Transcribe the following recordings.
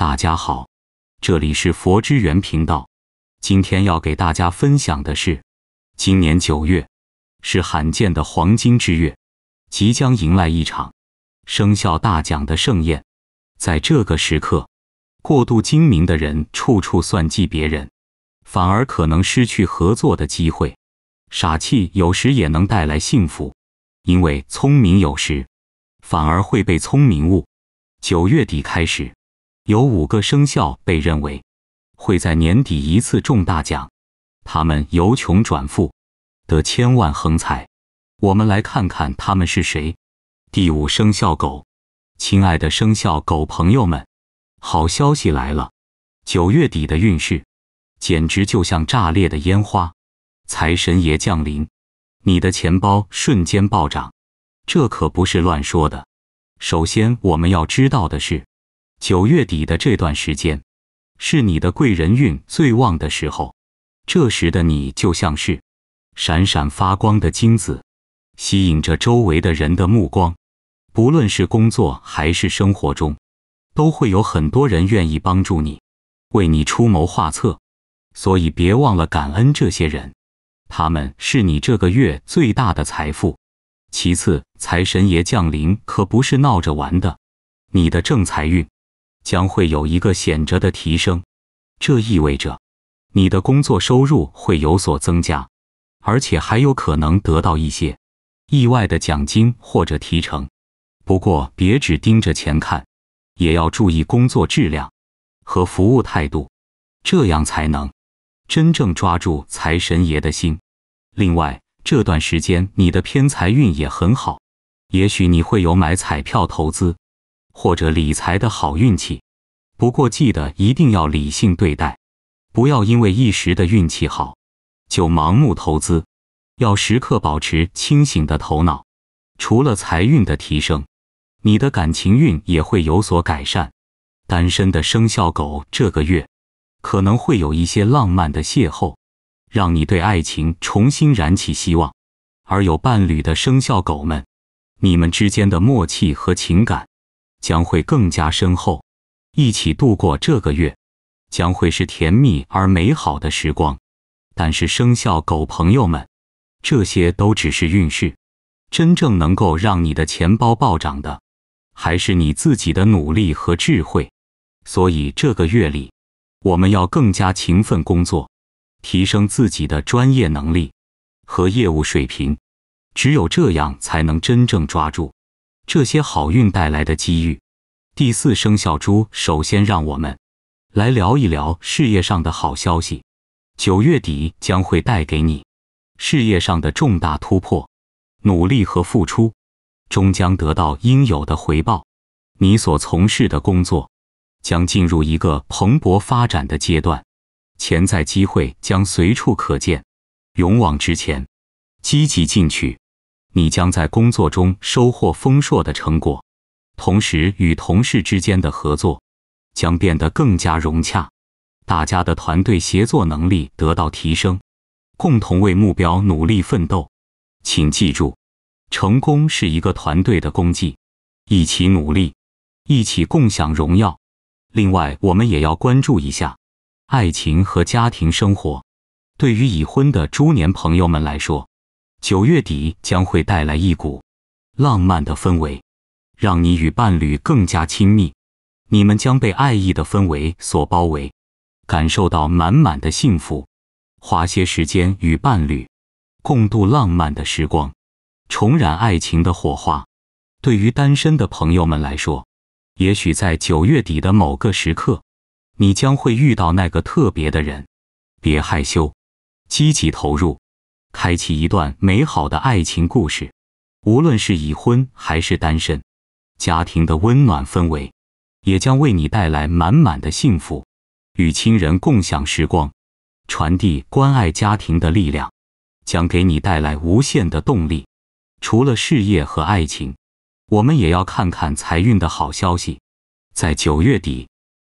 大家好，这里是佛之源频道。今天要给大家分享的是，今年九月是罕见的黄金之月，即将迎来一场生肖大奖的盛宴。在这个时刻，过度精明的人处处算计别人，反而可能失去合作的机会。傻气有时也能带来幸福，因为聪明有时反而会被聪明误。九月底开始。有五个生肖被认为会在年底一次中大奖，他们由穷转富，得千万横财。我们来看看他们是谁。第五生肖狗，亲爱的生肖狗朋友们，好消息来了！九月底的运势简直就像炸裂的烟花，财神爷降临，你的钱包瞬间暴涨，这可不是乱说的。首先我们要知道的是。九月底的这段时间，是你的贵人运最旺的时候。这时的你就像是闪闪发光的金子，吸引着周围的人的目光。不论是工作还是生活中，都会有很多人愿意帮助你，为你出谋划策。所以别忘了感恩这些人，他们是你这个月最大的财富。其次，财神爷降临可不是闹着玩的，你的正财运。将会有一个显著的提升，这意味着你的工作收入会有所增加，而且还有可能得到一些意外的奖金或者提成。不过，别只盯着钱看，也要注意工作质量和服务态度，这样才能真正抓住财神爷的心。另外，这段时间你的偏财运也很好，也许你会有买彩票、投资。或者理财的好运气，不过记得一定要理性对待，不要因为一时的运气好就盲目投资，要时刻保持清醒的头脑。除了财运的提升，你的感情运也会有所改善。单身的生肖狗这个月可能会有一些浪漫的邂逅，让你对爱情重新燃起希望；而有伴侣的生肖狗们，你们之间的默契和情感。将会更加深厚，一起度过这个月，将会是甜蜜而美好的时光。但是，生肖狗朋友们，这些都只是运势，真正能够让你的钱包暴涨的，还是你自己的努力和智慧。所以，这个月里，我们要更加勤奋工作，提升自己的专业能力和业务水平。只有这样，才能真正抓住。这些好运带来的机遇，第四生肖猪首先让我们来聊一聊事业上的好消息。九月底将会带给你事业上的重大突破，努力和付出终将得到应有的回报。你所从事的工作将进入一个蓬勃发展的阶段，潜在机会将随处可见。勇往直前，积极进取。你将在工作中收获丰硕的成果，同时与同事之间的合作将变得更加融洽，大家的团队协作能力得到提升，共同为目标努力奋斗。请记住，成功是一个团队的功绩，一起努力，一起共享荣耀。另外，我们也要关注一下爱情和家庭生活。对于已婚的猪年朋友们来说。九月底将会带来一股浪漫的氛围，让你与伴侣更加亲密。你们将被爱意的氛围所包围，感受到满满的幸福。花些时间与伴侣共度浪漫的时光，重燃爱情的火花。对于单身的朋友们来说，也许在九月底的某个时刻，你将会遇到那个特别的人。别害羞，积极投入。开启一段美好的爱情故事，无论是已婚还是单身，家庭的温暖氛围也将为你带来满满的幸福。与亲人共享时光，传递关爱家庭的力量，将给你带来无限的动力。除了事业和爱情，我们也要看看财运的好消息。在九月底，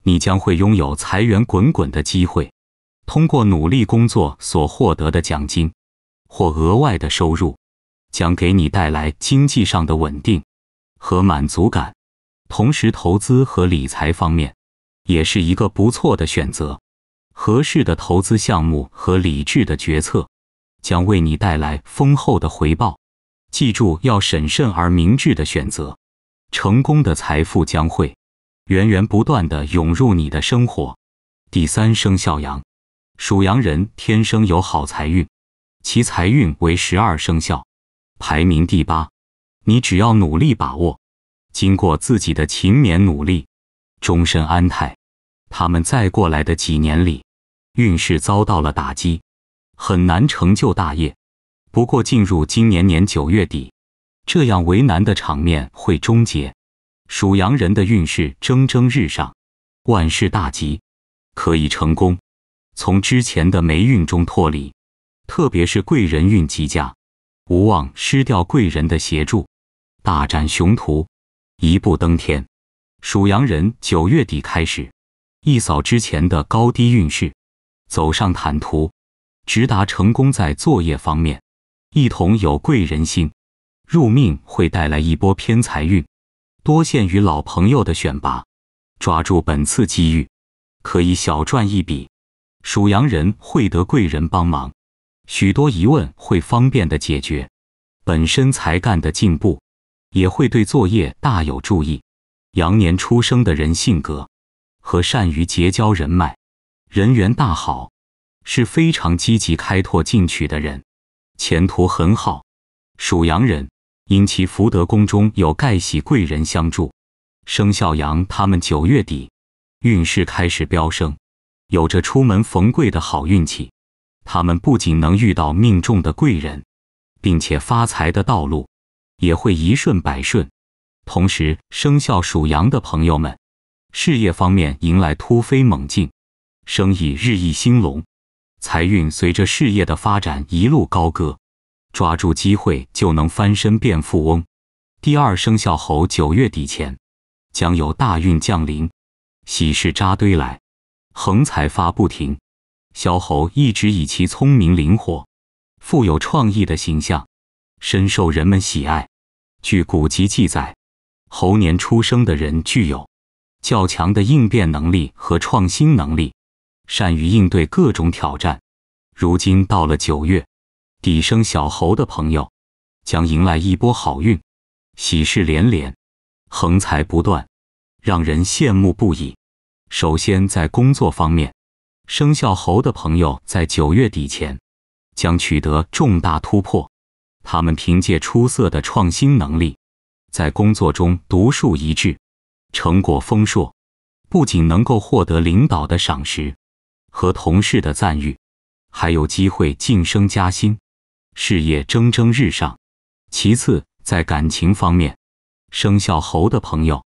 你将会拥有财源滚滚的机会，通过努力工作所获得的奖金。或额外的收入，将给你带来经济上的稳定和满足感。同时，投资和理财方面也是一个不错的选择。合适的投资项目和理智的决策，将为你带来丰厚的回报。记住，要审慎而明智的选择。成功的财富将会源源不断的涌入你的生活。第三，生肖羊，属羊人天生有好财运。其财运为十二生肖排名第八，你只要努力把握，经过自己的勤勉努力，终身安泰。他们在过来的几年里，运势遭到了打击，很难成就大业。不过进入今年年九月底，这样为难的场面会终结。属羊人的运势蒸蒸日上，万事大吉，可以成功从之前的霉运中脱离。特别是贵人运极佳，无望失掉贵人的协助，大展雄图，一步登天。属羊人九月底开始，一扫之前的高低运势，走上坦途，直达成功。在作业方面，一同有贵人星入命，会带来一波偏财运，多限于老朋友的选拔，抓住本次机遇，可以小赚一笔。属羊人会得贵人帮忙。许多疑问会方便的解决，本身才干的进步，也会对作业大有注意。羊年出生的人性格和善于结交人脉，人缘大好，是非常积极开拓进取的人，前途很好。属羊人因其福德宫中有盖喜贵人相助，生肖羊他们九月底运势开始飙升，有着出门逢贵的好运气。他们不仅能遇到命中的贵人，并且发财的道路也会一顺百顺。同时，生肖属羊的朋友们，事业方面迎来突飞猛进，生意日益兴隆，财运随着事业的发展一路高歌，抓住机会就能翻身变富翁。第二生肖猴九月底前将有大运降临，喜事扎堆来，横财发不停。小猴一直以其聪明灵活、富有创意的形象，深受人们喜爱。据古籍记载，猴年出生的人具有较强的应变能力和创新能力，善于应对各种挑战。如今到了九月，底生小猴的朋友将迎来一波好运，喜事连连，横财不断，让人羡慕不已。首先在工作方面。生肖猴的朋友在九月底前将取得重大突破。他们凭借出色的创新能力，在工作中独树一帜，成果丰硕，不仅能够获得领导的赏识和同事的赞誉，还有机会晋升加薪，事业蒸蒸日上。其次，在感情方面，生肖猴的朋友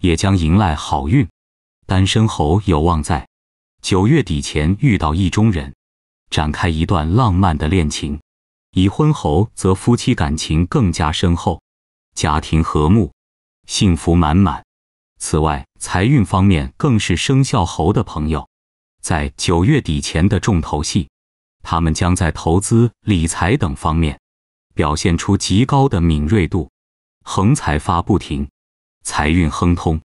也将迎来好运。单身猴有望在。九月底前遇到意中人，展开一段浪漫的恋情；已婚猴则夫妻感情更加深厚，家庭和睦，幸福满满。此外，财运方面更是生肖猴的朋友在九月底前的重头戏，他们将在投资、理财等方面表现出极高的敏锐度，横财发不停，财运亨通。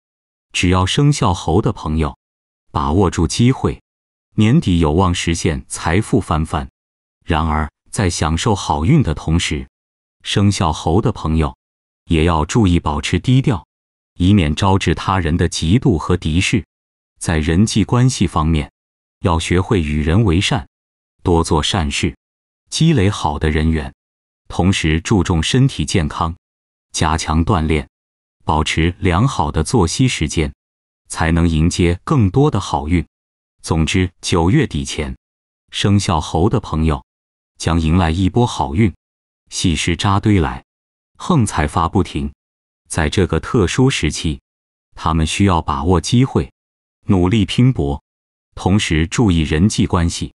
只要生肖猴的朋友。把握住机会，年底有望实现财富翻番。然而，在享受好运的同时，生肖猴的朋友也要注意保持低调，以免招致他人的嫉妒和敌视。在人际关系方面，要学会与人为善，多做善事，积累好的人缘。同时，注重身体健康，加强锻炼，保持良好的作息时间。才能迎接更多的好运。总之，九月底前，生肖猴的朋友将迎来一波好运，喜事扎堆来，横财发不停。在这个特殊时期，他们需要把握机会，努力拼搏，同时注意人际关系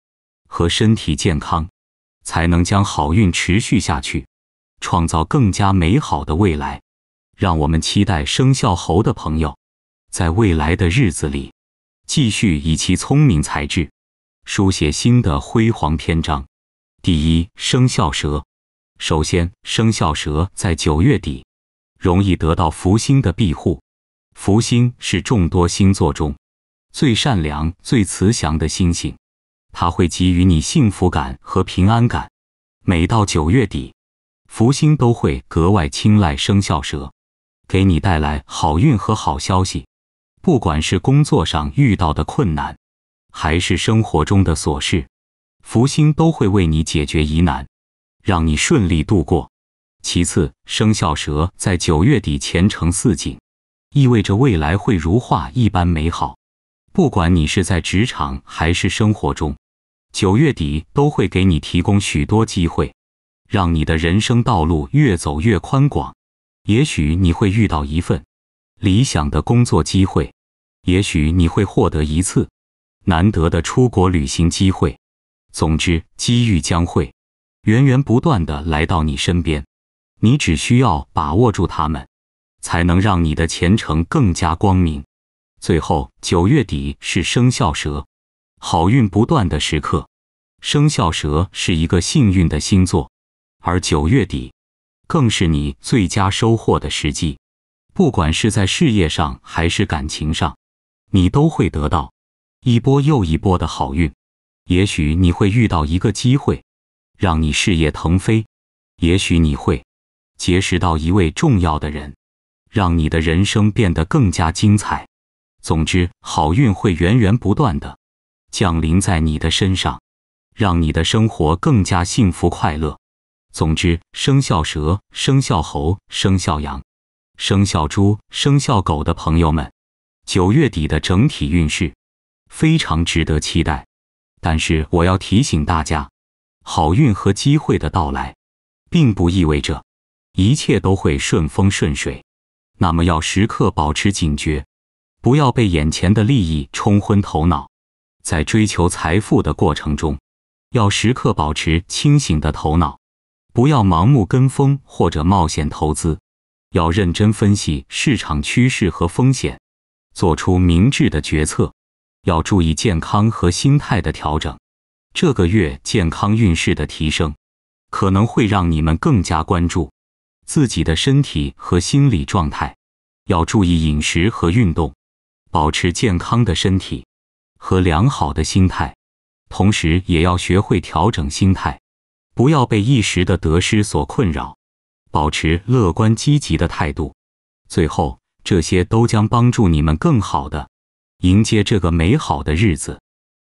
和身体健康，才能将好运持续下去，创造更加美好的未来。让我们期待生肖猴的朋友。在未来的日子里，继续以其聪明才智，书写新的辉煌篇章。第一，生肖蛇。首先，生肖蛇在九月底容易得到福星的庇护。福星是众多星座中最善良、最慈祥的星星，它会给予你幸福感和平安感。每到九月底，福星都会格外青睐生肖蛇，给你带来好运和好消息。不管是工作上遇到的困难，还是生活中的琐事，福星都会为你解决疑难，让你顺利度过。其次，生肖蛇在九月底前程似锦，意味着未来会如画一般美好。不管你是在职场还是生活中，九月底都会给你提供许多机会，让你的人生道路越走越宽广。也许你会遇到一份。理想的工作机会，也许你会获得一次难得的出国旅行机会。总之，机遇将会源源不断的来到你身边，你只需要把握住他们，才能让你的前程更加光明。最后，九月底是生肖蛇好运不断的时刻。生肖蛇是一个幸运的星座，而九月底更是你最佳收获的时机。不管是在事业上还是感情上，你都会得到一波又一波的好运。也许你会遇到一个机会，让你事业腾飞；也许你会结识到一位重要的人，让你的人生变得更加精彩。总之，好运会源源不断的降临在你的身上，让你的生活更加幸福快乐。总之，生肖蛇、生肖猴、生肖羊。生肖猪、生肖狗的朋友们，九月底的整体运势非常值得期待。但是我要提醒大家，好运和机会的到来，并不意味着一切都会顺风顺水。那么要时刻保持警觉，不要被眼前的利益冲昏头脑。在追求财富的过程中，要时刻保持清醒的头脑，不要盲目跟风或者冒险投资。要认真分析市场趋势和风险，做出明智的决策。要注意健康和心态的调整。这个月健康运势的提升，可能会让你们更加关注自己的身体和心理状态。要注意饮食和运动，保持健康的身体和良好的心态。同时，也要学会调整心态，不要被一时的得失所困扰。保持乐观积极的态度，最后这些都将帮助你们更好的迎接这个美好的日子。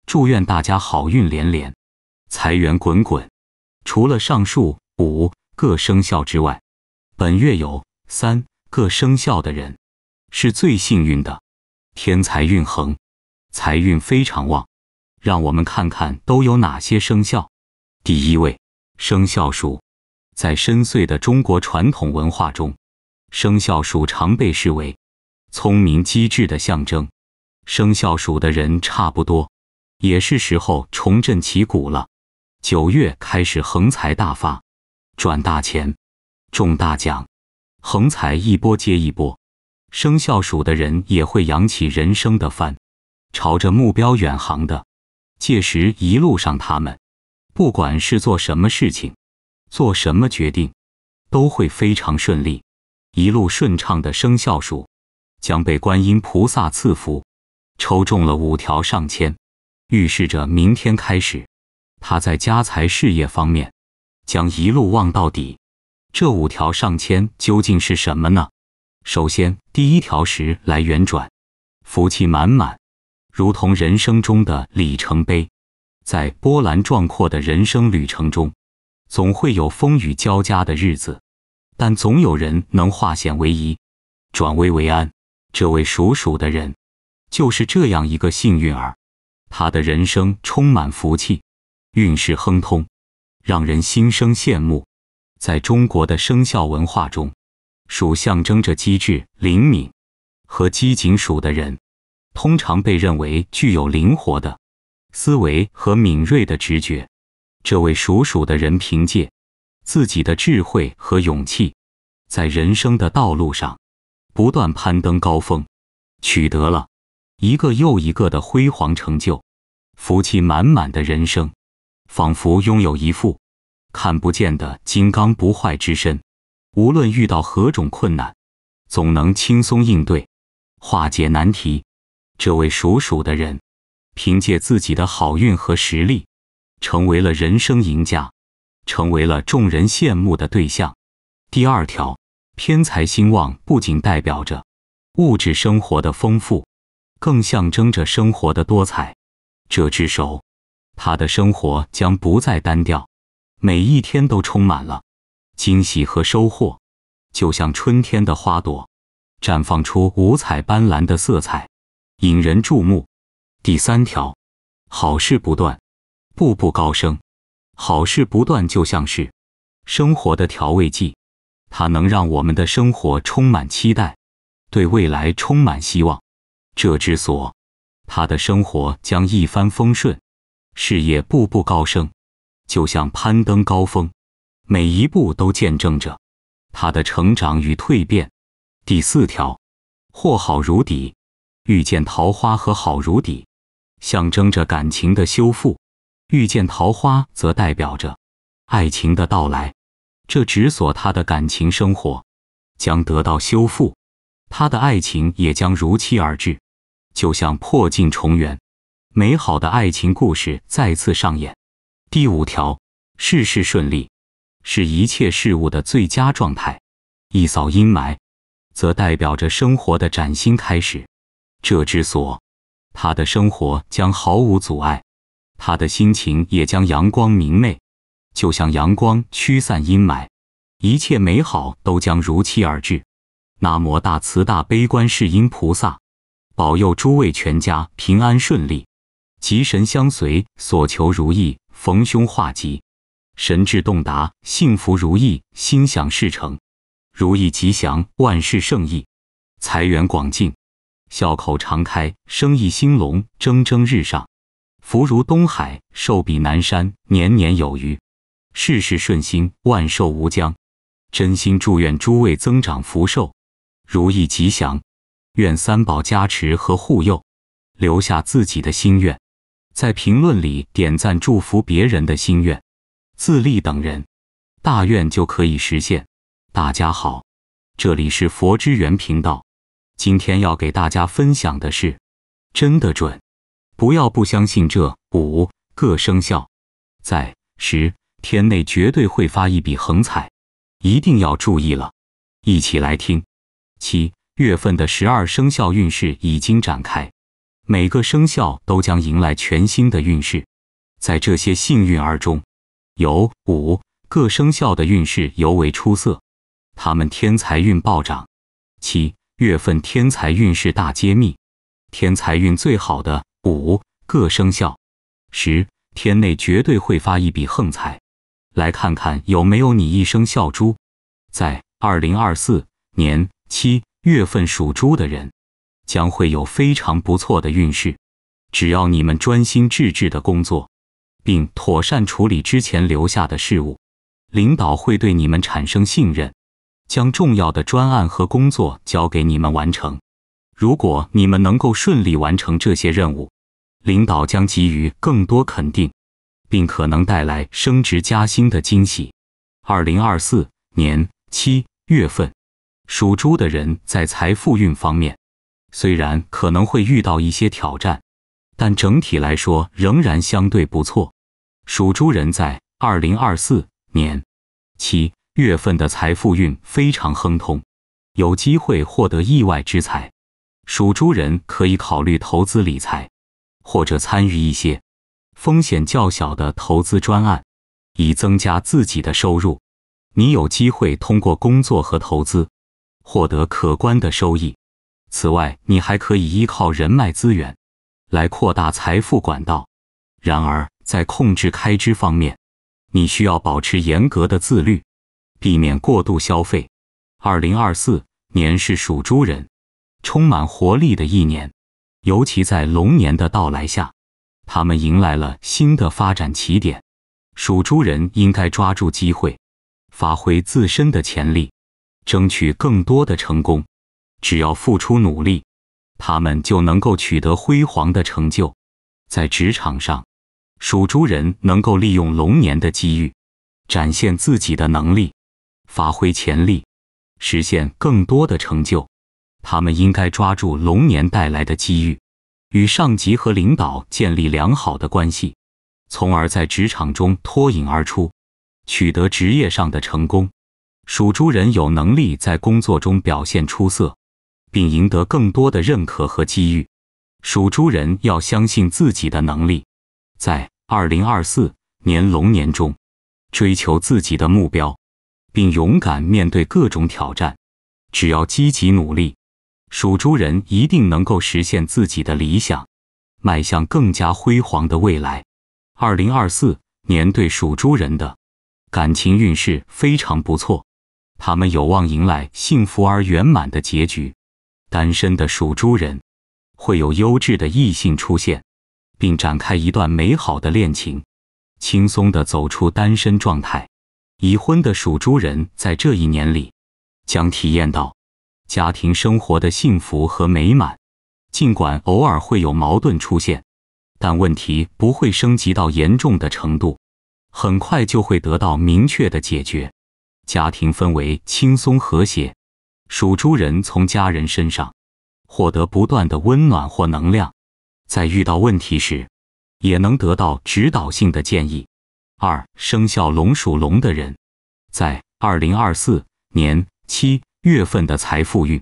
祝愿大家好运连连，财源滚滚。除了上述五个生肖之外，本月有三个生肖的人是最幸运的，天财运亨，财运非常旺。让我们看看都有哪些生肖。第一位，生肖鼠，在深邃的中国传统文化中，生肖鼠常被视为聪明机智的象征。生肖鼠的人差不多也是时候重振旗鼓了。九月开始横财大发，赚大钱，中大奖，横财一波接一波。生肖鼠的人也会扬起人生的帆，朝着目标远航的。届时一路上他们，不管是做什么事情。做什么决定，都会非常顺利，一路顺畅的生肖鼠，将被观音菩萨赐福。抽中了五条上签，预示着明天开始，他在家财事业方面将一路旺到底。这五条上签究竟是什么呢？首先，第一条时来圆转，福气满满，如同人生中的里程碑，在波澜壮阔的人生旅程中。总会有风雨交加的日子，但总有人能化险为夷，转危为安。这位属鼠的人就是这样一个幸运儿，他的人生充满福气，运势亨通，让人心生羡慕。在中国的生肖文化中，鼠象征着机智、灵敏和机警。鼠的人通常被认为具有灵活的思维和敏锐的直觉。这位属鼠的人凭借自己的智慧和勇气，在人生的道路上不断攀登高峰，取得了一个又一个的辉煌成就。福气满满的人生，仿佛拥有一副看不见的金刚不坏之身，无论遇到何种困难，总能轻松应对，化解难题。这位属鼠的人凭借自己的好运和实力。成为了人生赢家，成为了众人羡慕的对象。第二条，偏财兴旺不仅代表着物质生活的丰富，更象征着生活的多彩。这只手，他的生活将不再单调，每一天都充满了惊喜和收获，就像春天的花朵，绽放出五彩斑斓的色彩，引人注目。第三条，好事不断。步步高升，好事不断，就像是生活的调味剂，它能让我们的生活充满期待，对未来充满希望。这之所，他的生活将一帆风顺，事业步步高升，就像攀登高峰，每一步都见证着他的成长与蜕变。第四条，或好如底，遇见桃花和好如底，象征着感情的修复。遇见桃花则代表着爱情的到来，这之所他的感情生活将得到修复，他的爱情也将如期而至，就像破镜重圆，美好的爱情故事再次上演。第五条，事事顺利是一切事物的最佳状态，一扫阴霾，则代表着生活的崭新开始，这之所他的生活将毫无阻碍。他的心情也将阳光明媚，就像阳光驱散阴霾，一切美好都将如期而至。南无大慈大悲观世音菩萨，保佑诸位全家平安顺利，吉神相随，所求如意，逢凶化吉，神智洞达，幸福如意，心想事成，如意吉祥，万事胜意，财源广进，笑口常开，生意兴隆，蒸蒸日上。福如东海，寿比南山，年年有余，事事顺心，万寿无疆。真心祝愿诸位增长福寿，如意吉祥。愿三宝加持和护佑，留下自己的心愿，在评论里点赞祝福别人的心愿，自立等人大愿就可以实现。大家好，这里是佛之缘频道，今天要给大家分享的是真的准。不要不相信这五个生肖，在十天内绝对会发一笔横财，一定要注意了。一起来听，七月份的十二生肖运势已经展开，每个生肖都将迎来全新的运势。在这些幸运儿中，有五个生肖的运势尤为出色，他们天才运暴涨。七月份天才运势大揭秘，天才运最好的。五各生肖，十天内绝对会发一笔横财。来看看有没有你一生肖猪。在二零二四年七月份属猪的人，将会有非常不错的运势。只要你们专心致志的工作，并妥善处理之前留下的事务，领导会对你们产生信任，将重要的专案和工作交给你们完成。如果你们能够顺利完成这些任务，领导将给予更多肯定，并可能带来升职加薪的惊喜。二零二四年七月份，属猪的人在财富运方面，虽然可能会遇到一些挑战，但整体来说仍然相对不错。属猪人在二零二四年七月份的财富运非常亨通，有机会获得意外之财。属猪人可以考虑投资理财，或者参与一些风险较小的投资专案，以增加自己的收入。你有机会通过工作和投资获得可观的收益。此外，你还可以依靠人脉资源来扩大财富管道。然而，在控制开支方面，你需要保持严格的自律，避免过度消费。二零二四年是属猪人。充满活力的一年，尤其在龙年的到来下，他们迎来了新的发展起点。属猪人应该抓住机会，发挥自身的潜力，争取更多的成功。只要付出努力，他们就能够取得辉煌的成就。在职场上，属猪人能够利用龙年的机遇，展现自己的能力，发挥潜力，实现更多的成就。他们应该抓住龙年带来的机遇，与上级和领导建立良好的关系，从而在职场中脱颖而出，取得职业上的成功。属猪人有能力在工作中表现出色，并赢得更多的认可和机遇。属猪人要相信自己的能力，在二零二四年龙年中，追求自己的目标，并勇敢面对各种挑战。只要积极努力。属猪人一定能够实现自己的理想，迈向更加辉煌的未来。二零二四年对属猪人的感情运势非常不错，他们有望迎来幸福而圆满的结局。单身的属猪人会有优质的异性出现，并展开一段美好的恋情，轻松地走出单身状态。已婚的属猪人在这一年里将体验到。家庭生活的幸福和美满，尽管偶尔会有矛盾出现，但问题不会升级到严重的程度，很快就会得到明确的解决。家庭氛围轻松和谐，属猪人从家人身上获得不断的温暖或能量，在遇到问题时，也能得到指导性的建议。二生肖龙属龙的人，在二零二四年七。月份的财富运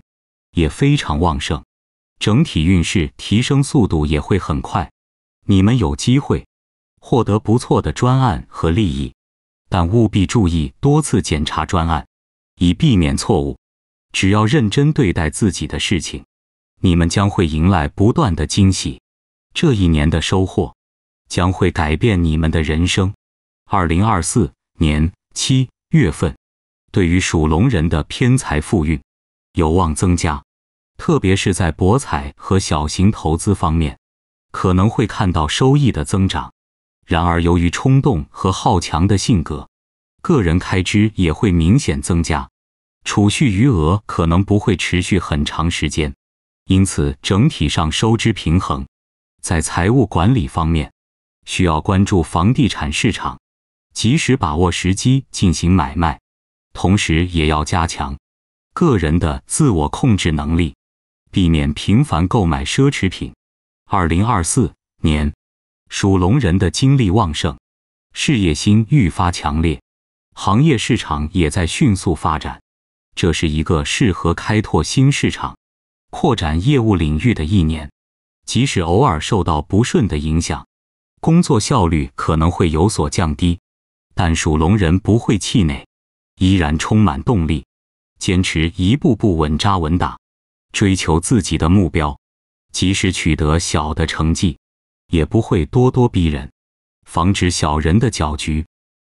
也非常旺盛，整体运势提升速度也会很快。你们有机会获得不错的专案和利益，但务必注意多次检查专案，以避免错误。只要认真对待自己的事情，你们将会迎来不断的惊喜。这一年的收获将会改变你们的人生。二零二四年七月份。对于属龙人的偏财富运有望增加，特别是在博彩和小型投资方面，可能会看到收益的增长。然而，由于冲动和好强的性格，个人开支也会明显增加，储蓄余额可能不会持续很长时间。因此，整体上收支平衡。在财务管理方面，需要关注房地产市场，及时把握时机进行买卖。同时也要加强个人的自我控制能力，避免频繁购买奢侈品。二零二四年，属龙人的精力旺盛，事业心愈发强烈，行业市场也在迅速发展。这是一个适合开拓新市场、扩展业务领域的一年。即使偶尔受到不顺的影响，工作效率可能会有所降低，但属龙人不会气馁。依然充满动力，坚持一步步稳扎稳打，追求自己的目标。即使取得小的成绩，也不会咄咄逼人，防止小人的搅局。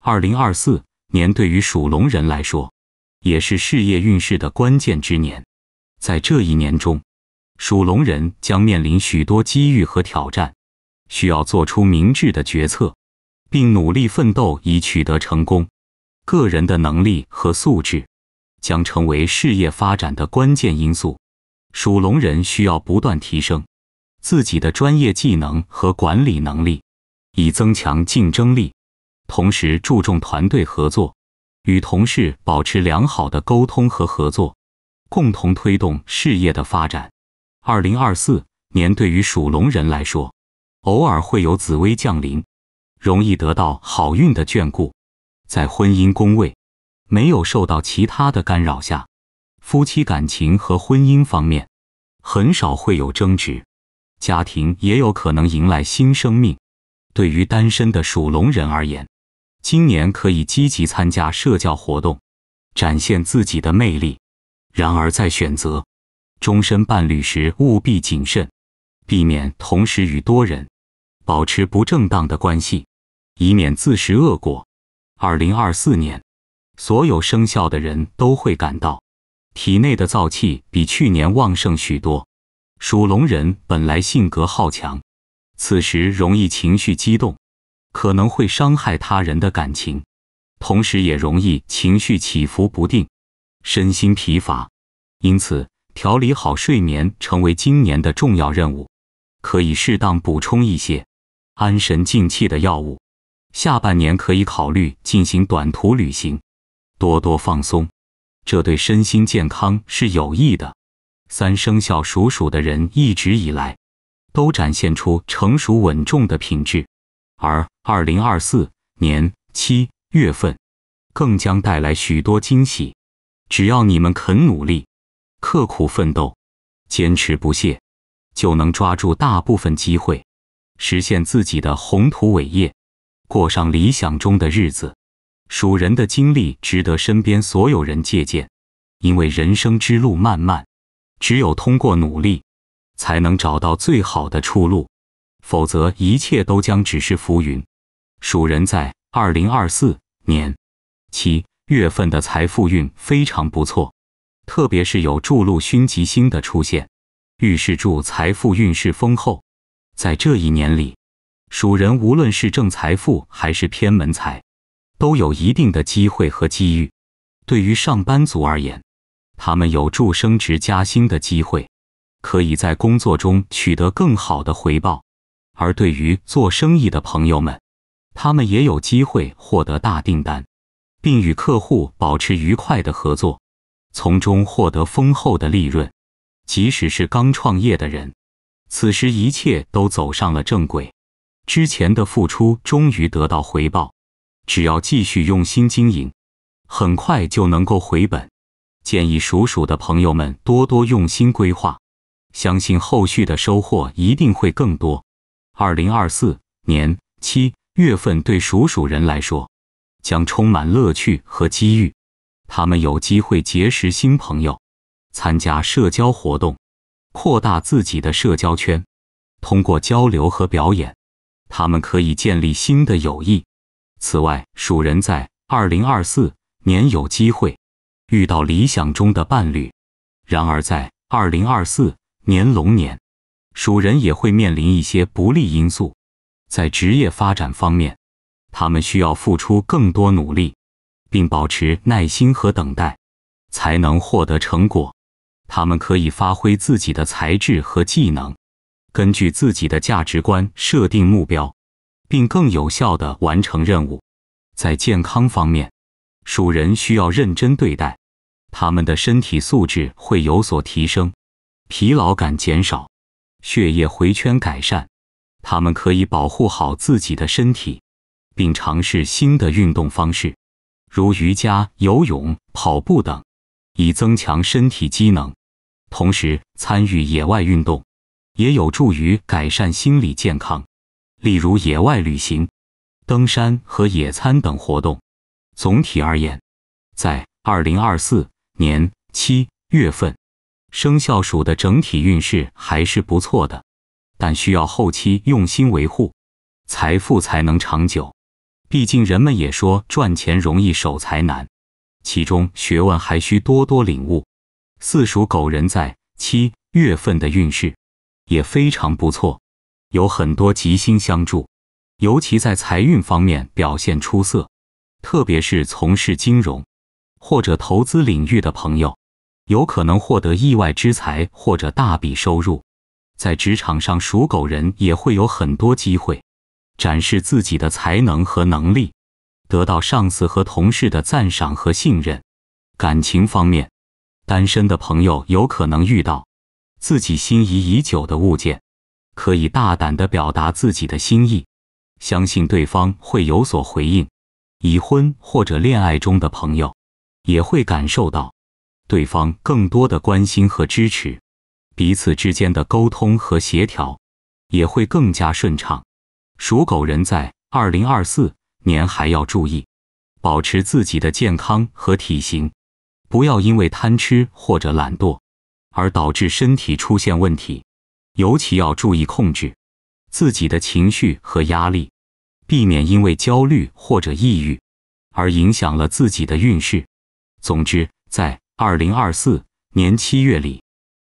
二零二四年对于属龙人来说，也是事业运势的关键之年。在这一年中，属龙人将面临许多机遇和挑战，需要做出明智的决策，并努力奋斗以取得成功。个人的能力和素质将成为事业发展的关键因素。属龙人需要不断提升自己的专业技能和管理能力，以增强竞争力。同时，注重团队合作，与同事保持良好的沟通和合作，共同推动事业的发展。二零二四年对于属龙人来说，偶尔会有紫薇降临，容易得到好运的眷顾。在婚姻宫位没有受到其他的干扰下，夫妻感情和婚姻方面很少会有争执，家庭也有可能迎来新生命。对于单身的属龙人而言，今年可以积极参加社交活动，展现自己的魅力。然而，在选择终身伴侣时，务必谨慎，避免同时与多人保持不正当的关系，以免自食恶果。二零二四年，所有生肖的人都会感到体内的燥气比去年旺盛许多。属龙人本来性格好强，此时容易情绪激动，可能会伤害他人的感情，同时也容易情绪起伏不定，身心疲乏。因此，调理好睡眠成为今年的重要任务，可以适当补充一些安神静气的药物。下半年可以考虑进行短途旅行，多多放松，这对身心健康是有益的。三生肖属鼠的人一直以来都展现出成熟稳重的品质，而二零二四年七月份更将带来许多惊喜。只要你们肯努力、刻苦奋斗、坚持不懈，就能抓住大部分机会，实现自己的宏图伟业。过上理想中的日子，属人的经历值得身边所有人借鉴，因为人生之路漫漫，只有通过努力，才能找到最好的出路，否则一切都将只是浮云。蜀人在2024年7月份的财富运非常不错，特别是有筑路勋吉星的出现，预示住财富运势丰厚。在这一年里。属人无论是挣财富还是偏门财，都有一定的机会和机遇。对于上班族而言，他们有助升职加薪的机会，可以在工作中取得更好的回报；而对于做生意的朋友们，他们也有机会获得大订单，并与客户保持愉快的合作，从中获得丰厚的利润。即使是刚创业的人，此时一切都走上了正轨。之前的付出终于得到回报，只要继续用心经营，很快就能够回本。建议属鼠的朋友们多多用心规划，相信后续的收获一定会更多。二零二四年七月份对属鼠人来说将充满乐趣和机遇，他们有机会结识新朋友，参加社交活动，扩大自己的社交圈，通过交流和表演。他们可以建立新的友谊。此外，属人在二零二四年有机会遇到理想中的伴侣。然而，在二零二四年龙年，属人也会面临一些不利因素。在职业发展方面，他们需要付出更多努力，并保持耐心和等待，才能获得成果。他们可以发挥自己的才智和技能。根据自己的价值观设定目标，并更有效地完成任务。在健康方面，属人需要认真对待，他们的身体素质会有所提升，疲劳感减少，血液回圈改善。他们可以保护好自己的身体，并尝试新的运动方式，如瑜伽、游泳、跑步等，以增强身体机能。同时，参与野外运动。也有助于改善心理健康，例如野外旅行、登山和野餐等活动。总体而言，在二零二四年七月份，生肖鼠的整体运势还是不错的，但需要后期用心维护，财富才能长久。毕竟人们也说赚钱容易守财难，其中学问还需多多领悟。四属狗人在七月份的运势。也非常不错，有很多吉星相助，尤其在财运方面表现出色。特别是从事金融或者投资领域的朋友，有可能获得意外之财或者大笔收入。在职场上，属狗人也会有很多机会展示自己的才能和能力，得到上司和同事的赞赏和信任。感情方面，单身的朋友有可能遇到。自己心仪已久的物件，可以大胆地表达自己的心意，相信对方会有所回应。已婚或者恋爱中的朋友，也会感受到对方更多的关心和支持，彼此之间的沟通和协调也会更加顺畅。属狗人在二零二四年还要注意，保持自己的健康和体型，不要因为贪吃或者懒惰。而导致身体出现问题，尤其要注意控制自己的情绪和压力，避免因为焦虑或者抑郁而影响了自己的运势。总之，在二零二四年七月里，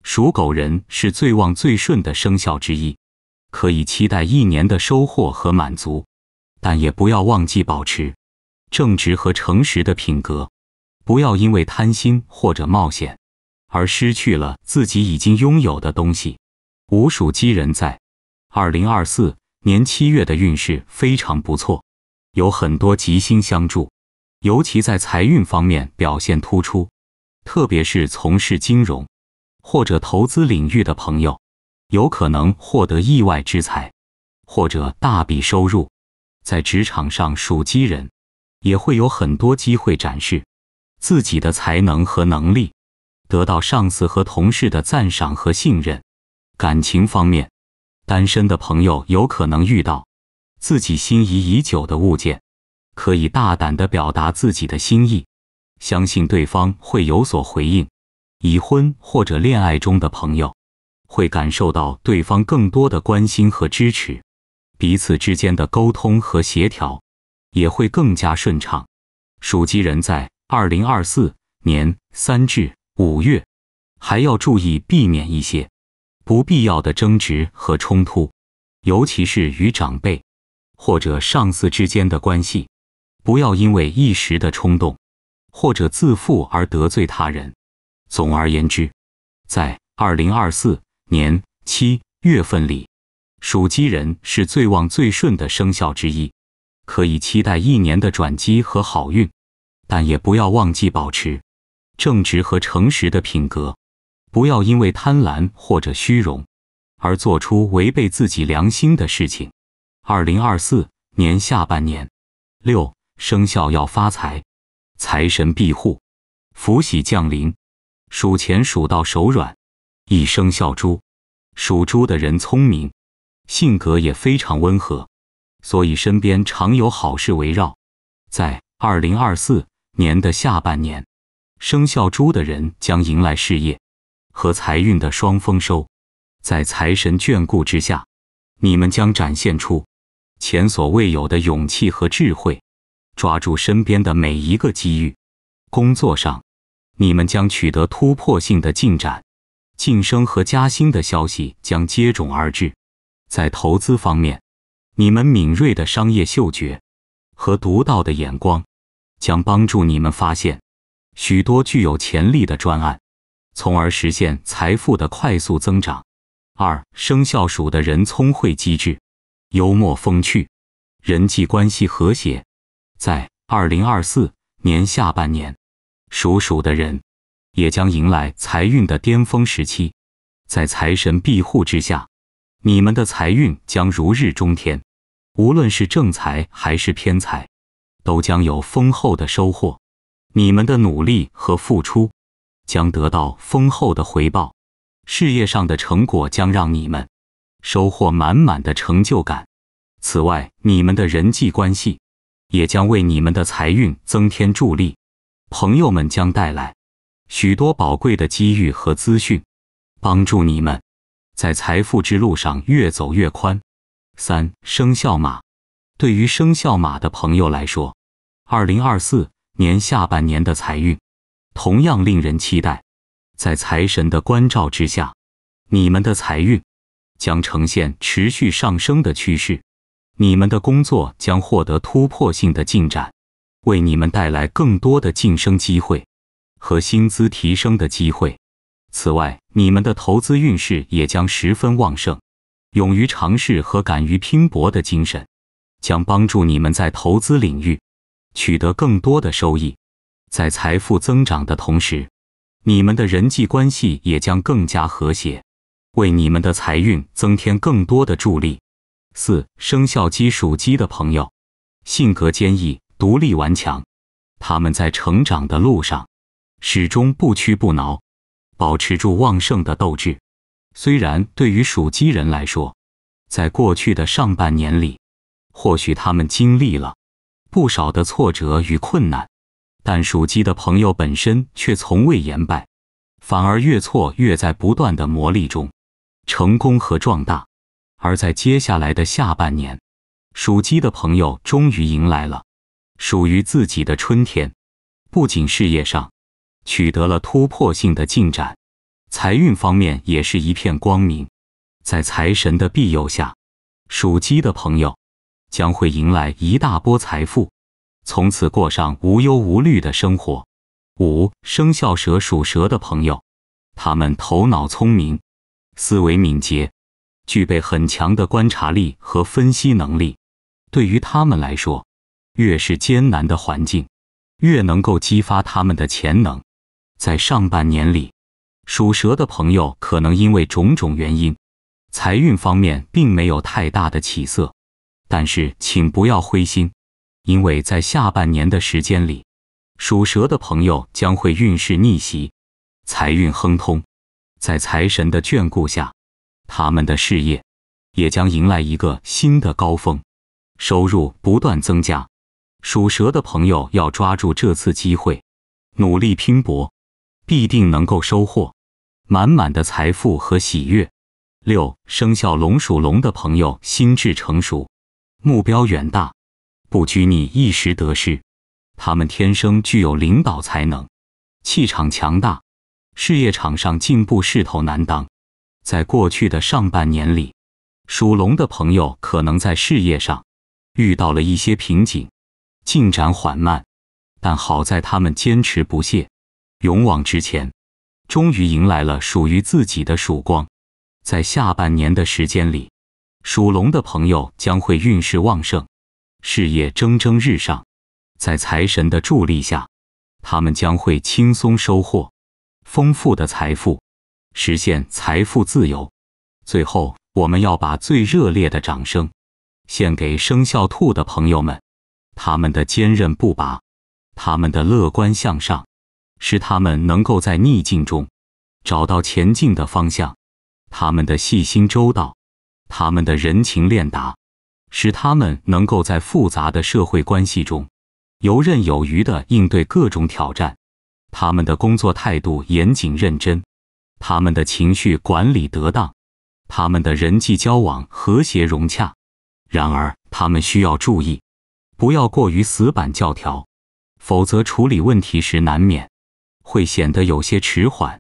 属狗人是最旺最顺的生肖之一，可以期待一年的收获和满足，但也不要忘记保持正直和诚实的品格，不要因为贪心或者冒险。而失去了自己已经拥有的东西。五属鸡人在二零二四年七月的运势非常不错，有很多吉星相助，尤其在财运方面表现突出。特别是从事金融或者投资领域的朋友，有可能获得意外之财或者大笔收入。在职场上，属鸡人也会有很多机会展示自己的才能和能力。得到上司和同事的赞赏和信任，感情方面，单身的朋友有可能遇到自己心仪已久的物件，可以大胆的表达自己的心意，相信对方会有所回应。已婚或者恋爱中的朋友，会感受到对方更多的关心和支持，彼此之间的沟通和协调也会更加顺畅。属鸡人在二零二四年三至。五月还要注意避免一些不必要的争执和冲突，尤其是与长辈或者上司之间的关系，不要因为一时的冲动或者自负而得罪他人。总而言之，在二零二四年七月份里，属鸡人是最旺最顺的生肖之一，可以期待一年的转机和好运，但也不要忘记保持。正直和诚实的品格，不要因为贪婪或者虚荣而做出违背自己良心的事情。二零二四年下半年，六生肖要发财，财神庇护，福喜降临，数钱数到手软。一生肖猪，属猪的人聪明，性格也非常温和，所以身边常有好事围绕。在二零二四年的下半年。生肖猪的人将迎来事业和财运的双丰收，在财神眷顾之下，你们将展现出前所未有的勇气和智慧，抓住身边的每一个机遇。工作上，你们将取得突破性的进展，晋升和加薪的消息将接踵而至。在投资方面，你们敏锐的商业嗅觉和独到的眼光将帮助你们发现。许多具有潜力的专案，从而实现财富的快速增长。二生肖鼠的人聪慧机智、幽默风趣、人际关系和谐。在二零二四年下半年，属鼠的人也将迎来财运的巅峰时期。在财神庇护之下，你们的财运将如日中天。无论是正财还是偏财，都将有丰厚的收获。你们的努力和付出将得到丰厚的回报，事业上的成果将让你们收获满满的成就感。此外，你们的人际关系也将为你们的财运增添助力，朋友们将带来许多宝贵的机遇和资讯，帮助你们在财富之路上越走越宽。三生肖马，对于生肖马的朋友来说，二零二四。年下半年的财运同样令人期待，在财神的关照之下，你们的财运将呈现持续上升的趋势。你们的工作将获得突破性的进展，为你们带来更多的晋升机会和薪资提升的机会。此外，你们的投资运势也将十分旺盛。勇于尝试和敢于拼搏的精神，将帮助你们在投资领域。取得更多的收益，在财富增长的同时，你们的人际关系也将更加和谐，为你们的财运增添更多的助力。四生肖鸡属鸡的朋友，性格坚毅、独立顽强，他们在成长的路上始终不屈不挠，保持住旺盛的斗志。虽然对于属鸡人来说，在过去的上半年里，或许他们经历了。不少的挫折与困难，但属鸡的朋友本身却从未言败，反而越挫越在不断的磨砺中成功和壮大。而在接下来的下半年，属鸡的朋友终于迎来了属于自己的春天。不仅事业上取得了突破性的进展，财运方面也是一片光明。在财神的庇佑下，属鸡的朋友。将会迎来一大波财富，从此过上无忧无虑的生活。五生肖蛇属蛇的朋友，他们头脑聪明，思维敏捷，具备很强的观察力和分析能力。对于他们来说，越是艰难的环境，越能够激发他们的潜能。在上半年里，属蛇的朋友可能因为种种原因，财运方面并没有太大的起色。但是，请不要灰心，因为在下半年的时间里，属蛇的朋友将会运势逆袭，财运亨通，在财神的眷顾下，他们的事业也将迎来一个新的高峰，收入不断增加。属蛇的朋友要抓住这次机会，努力拼搏，必定能够收获满满的财富和喜悦。六生肖龙属龙的朋友，心智成熟。目标远大，不拘泥一时得失。他们天生具有领导才能，气场强大，事业场上进步势头难当。在过去的上半年里，属龙的朋友可能在事业上遇到了一些瓶颈，进展缓慢。但好在他们坚持不懈，勇往直前，终于迎来了属于自己的曙光。在下半年的时间里。属龙的朋友将会运势旺盛，事业蒸蒸日上，在财神的助力下，他们将会轻松收获丰富的财富，实现财富自由。最后，我们要把最热烈的掌声献给生肖兔的朋友们，他们的坚韧不拔，他们的乐观向上，使他们能够在逆境中找到前进的方向；他们的细心周到。他们的人情练达，使他们能够在复杂的社会关系中游刃有余地应对各种挑战。他们的工作态度严谨认真，他们的情绪管理得当，他们的人际交往和谐融洽。然而，他们需要注意，不要过于死板教条，否则处理问题时难免会显得有些迟缓。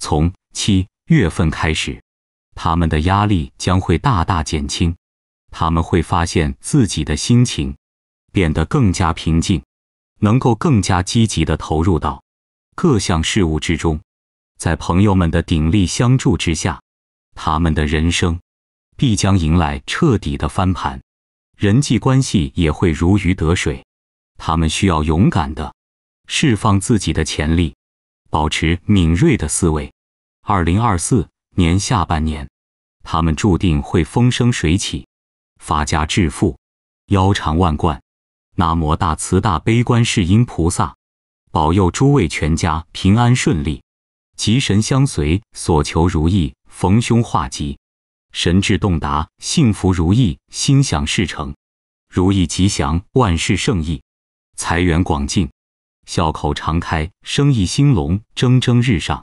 从七月份开始。他们的压力将会大大减轻，他们会发现自己的心情变得更加平静，能够更加积极的投入到各项事物之中。在朋友们的鼎力相助之下，他们的人生必将迎来彻底的翻盘，人际关系也会如鱼得水。他们需要勇敢的释放自己的潜力，保持敏锐的思维。二零二四。年下半年，他们注定会风生水起，发家致富，腰缠万贯。南无大慈大悲观世音菩萨，保佑诸位全家平安顺利，吉神相随，所求如意，逢凶化吉，神智洞达，幸福如意，心想事成，如意吉祥，万事胜意，财源广进，笑口常开，生意兴隆，蒸蒸日上。